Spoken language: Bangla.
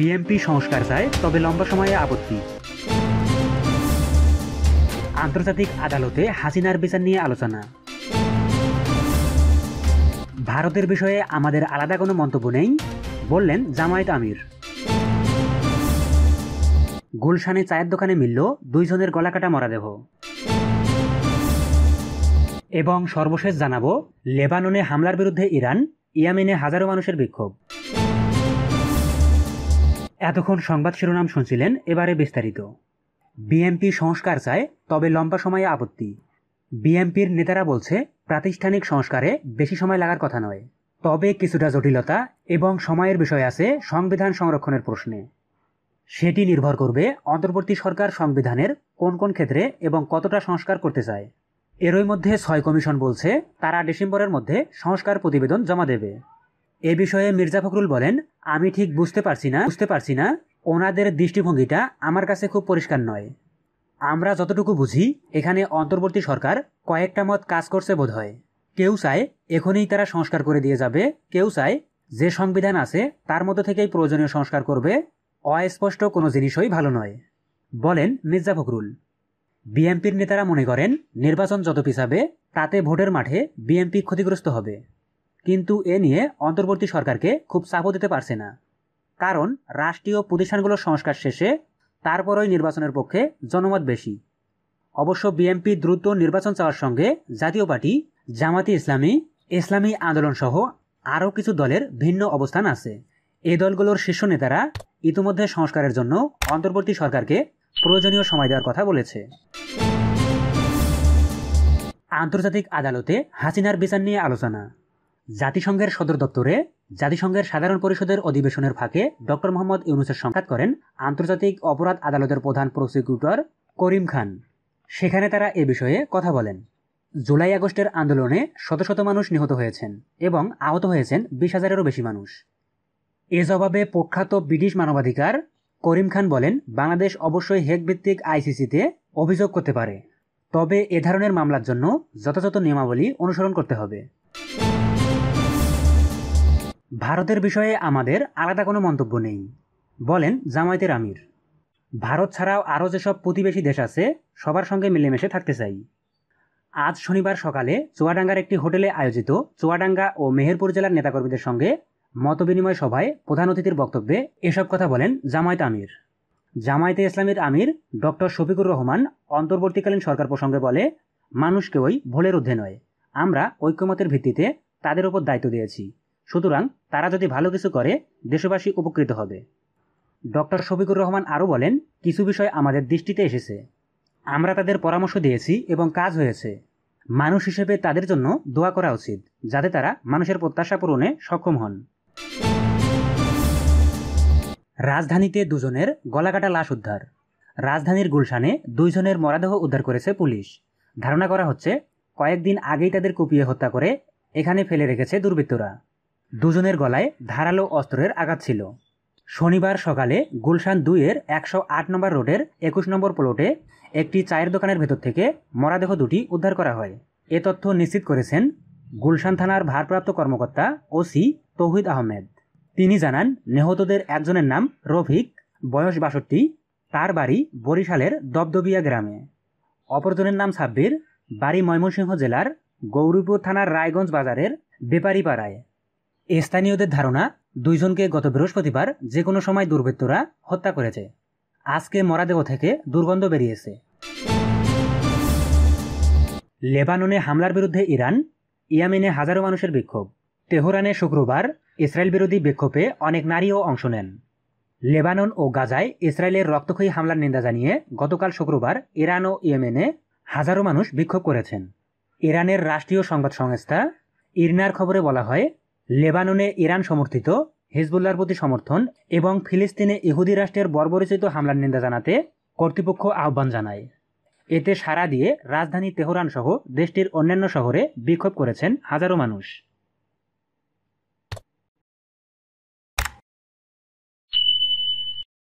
বিএনপি সংস্কার চায় তবে লম্বা সময়ে আপত্তি আন্তর্জাতিক আদালতে হাসিনার বিচার নিয়ে আলোচনা ভারতের বিষয়ে আমাদের আলাদা কোনো মন্তব্য নেই বললেন জামায়াত আমির গুলশানে চায়ের দোকানে মিলল দুইজনের গলাকাটা মরাদেহ এবং সর্বশেষ জানাবো লেবাননে হামলার বিরুদ্ধে ইরান ইয়ামেনে হাজারো মানুষের বিক্ষোভ এতক্ষণ সংবাদ শিরোনাম শুনছিলেন এবারে বিস্তারিত বিএমপি সংস্কার চায় তবে লম্বা সময়ে আপত্তি বিএমপির নেতারা বলছে প্রাতিষ্ঠানিক সংস্কারে বেশি সময় লাগার কথা নয় তবে কিছুটা জটিলতা এবং সময়ের বিষয় আছে সংবিধান সংরক্ষণের প্রশ্নে সেটি নির্ভর করবে অন্তর্বর্তী সরকার সংবিধানের কোন কোন ক্ষেত্রে এবং কতটা সংস্কার করতে চায় এরই মধ্যে ছয় কমিশন বলছে তারা ডিসেম্বরের মধ্যে সংস্কার প্রতিবেদন জমা দেবে এ বিষয়ে মির্জা ফখরুল বলেন আমি ঠিক বুঝতে পারছি না বুঝতে পারছি না ওনাদের দৃষ্টিভঙ্গিটা আমার কাছে খুব পরিষ্কার নয় আমরা যতটুকু বুঝি এখানে অন্তর্বর্তী সরকার কয়েকটা মত কাজ করছে বোধ হয় কেউ চায় এখনই তারা সংস্কার করে দিয়ে যাবে কেউ চায় যে সংবিধান আছে তার মধ্যে থেকেই প্রয়োজনীয় সংস্কার করবে অস্পষ্ট কোনো জিনিসই ভালো নয় বলেন মির্জা ফখরুল বিএমপির নেতারা মনে করেন নির্বাচন যত পিছাবে তাতে ভোটের মাঠে বিএমপি ক্ষতিগ্রস্ত হবে কিন্তু এ নিয়ে অন্তর্বর্তী সরকারকে খুব চাপও দিতে পারছে না কারণ রাষ্ট্রীয় প্রতিষ্ঠানগুলোর সংস্কার শেষে তারপরই নির্বাচনের পক্ষে জনমত বেশি অবশ্য বিএনপি দ্রুত নির্বাচন চাওয়ার সঙ্গে জাতীয় পার্টি জামাতি ইসলামী ইসলামী আন্দোলন সহ আরও কিছু দলের ভিন্ন অবস্থান আছে এ দলগুলোর শীর্ষ নেতারা ইতিমধ্যে সংস্কারের জন্য অন্তর্বর্তী সরকারকে প্রয়োজনীয় সময় দেওয়ার কথা বলেছে আন্তর্জাতিক আদালতে হাসিনার বিচার নিয়ে আলোচনা জাতিসংঘের সদর দপ্তরে জাতিসংঘের সাধারণ পরিষদের অধিবেশনের ফাঁকে ড মোহাম্মদ ইউনুসের সংঘাত করেন আন্তর্জাতিক অপরাধ আদালতের প্রধান প্রসিকিউটর করিম খান সেখানে তারা এ বিষয়ে কথা বলেন জুলাই আগস্টের আন্দোলনে শত শত মানুষ নিহত হয়েছেন এবং আহত হয়েছেন বিশ হাজারেরও বেশি মানুষ এ জবাবে প্রখ্যাত ব্রিটিশ মানবাধিকার করিম খান বলেন বাংলাদেশ অবশ্যই হেক ভিত্তিক আইসিসিতে অভিযোগ করতে পারে তবে এ ধরনের মামলার জন্য যথাযথ নিয়মাবলী অনুসরণ করতে হবে ভারতের বিষয়ে আমাদের আলাদা কোনো মন্তব্য নেই বলেন জামায়াতের আমির ভারত ছাড়াও আরও যেসব প্রতিবেশী দেশ আছে সবার সঙ্গে মিলেমিশে থাকতে চাই আজ শনিবার সকালে চুয়াডাঙ্গার একটি হোটেলে আয়োজিত চুয়াডাঙ্গা ও মেহেরপুর জেলার নেতাকর্মীদের সঙ্গে মতবিনিময় সভায় প্রধান অতিথির বক্তব্যে এসব কথা বলেন জামায়াত আমির জামায়াতে ইসলামের আমির ডক্টর শফিকুর রহমান অন্তর্বর্তীকালীন সরকার প্রসঙ্গে বলে মানুষকে ওই ভোলের ঊর্ধ্বে নয় আমরা ঐক্যমতের ভিত্তিতে তাদের ওপর দায়িত্ব দিয়েছি সুতরাং তারা যদি ভালো কিছু করে দেশবাসী উপকৃত হবে ডক্টর শফিকুর রহমান আরও বলেন কিছু বিষয় আমাদের দৃষ্টিতে এসেছে আমরা তাদের পরামর্শ দিয়েছি এবং কাজ হয়েছে মানুষ হিসেবে তাদের জন্য দোয়া করা উচিত যাতে তারা মানুষের প্রত্যাশা পূরণে সক্ষম হন রাজধানীতে দুজনের গলাকাটা লাশ উদ্ধার রাজধানীর গুলশানে দুইজনের মরাদেহ উদ্ধার করেছে পুলিশ ধারণা করা হচ্ছে কয়েকদিন আগেই তাদের কুপিয়ে হত্যা করে এখানে ফেলে রেখেছে দুর্বৃত্তরা দুজনের গলায় ধারালো অস্ত্রের আঘাত ছিল শনিবার সকালে গুলশান দুইয়ের একশো আট নম্বর রোডের একুশ নম্বর প্লটে একটি চায়ের দোকানের ভেতর থেকে মরাদেহ দুটি উদ্ধার করা হয় এ তথ্য নিশ্চিত করেছেন গুলশান থানার ভারপ্রাপ্ত কর্মকর্তা ওসি তৌহিদ আহমেদ তিনি জানান নিহতদের একজনের নাম রফিক বয়স বাষট্টি তার বাড়ি বরিশালের দবদবিয়া গ্রামে অপরজনের নাম সাব্বির বাড়ি ময়মনসিংহ জেলার গৌরীপুর থানার রায়গঞ্জ বাজারের পাড়ায় স্থানীয়দের ধারণা দুইজনকে গত বৃহস্পতিবার যে কোনো সময় দুর্বৃত্তরা হত্যা করেছে আজকে মরাদেহ থেকে দুর্গন্ধ বেরিয়েছে লেবাননে হামলার বিরুদ্ধে ইরান ইয়ামিনে হাজারো মানুষের বিক্ষোভ তেহরানে শুক্রবার ইসরায়েল বিরোধী বিক্ষোভে অনেক নারীও অংশ নেন লেবানন ও গাজায় ইসরায়েলের রক্তক্ষয়ী হামলার নিন্দা জানিয়ে গতকাল শুক্রবার ইরান ও ইয়েমেনে হাজারো মানুষ বিক্ষোভ করেছেন ইরানের রাষ্ট্রীয় সংবাদ সংস্থা ইরনার খবরে বলা হয় লেবাননে ইরান সমর্থিত হিজবুল্লার প্রতি সমর্থন এবং ফিলিস্তিনে ইহুদি রাষ্ট্রের বর্বরিচিত হামলার নিন্দা জানাতে কর্তৃপক্ষ আহ্বান জানায় এতে সাড়া দিয়ে রাজধানী তেহরান সহ দেশটির অন্যান্য শহরে বিক্ষোভ করেছেন হাজারো মানুষ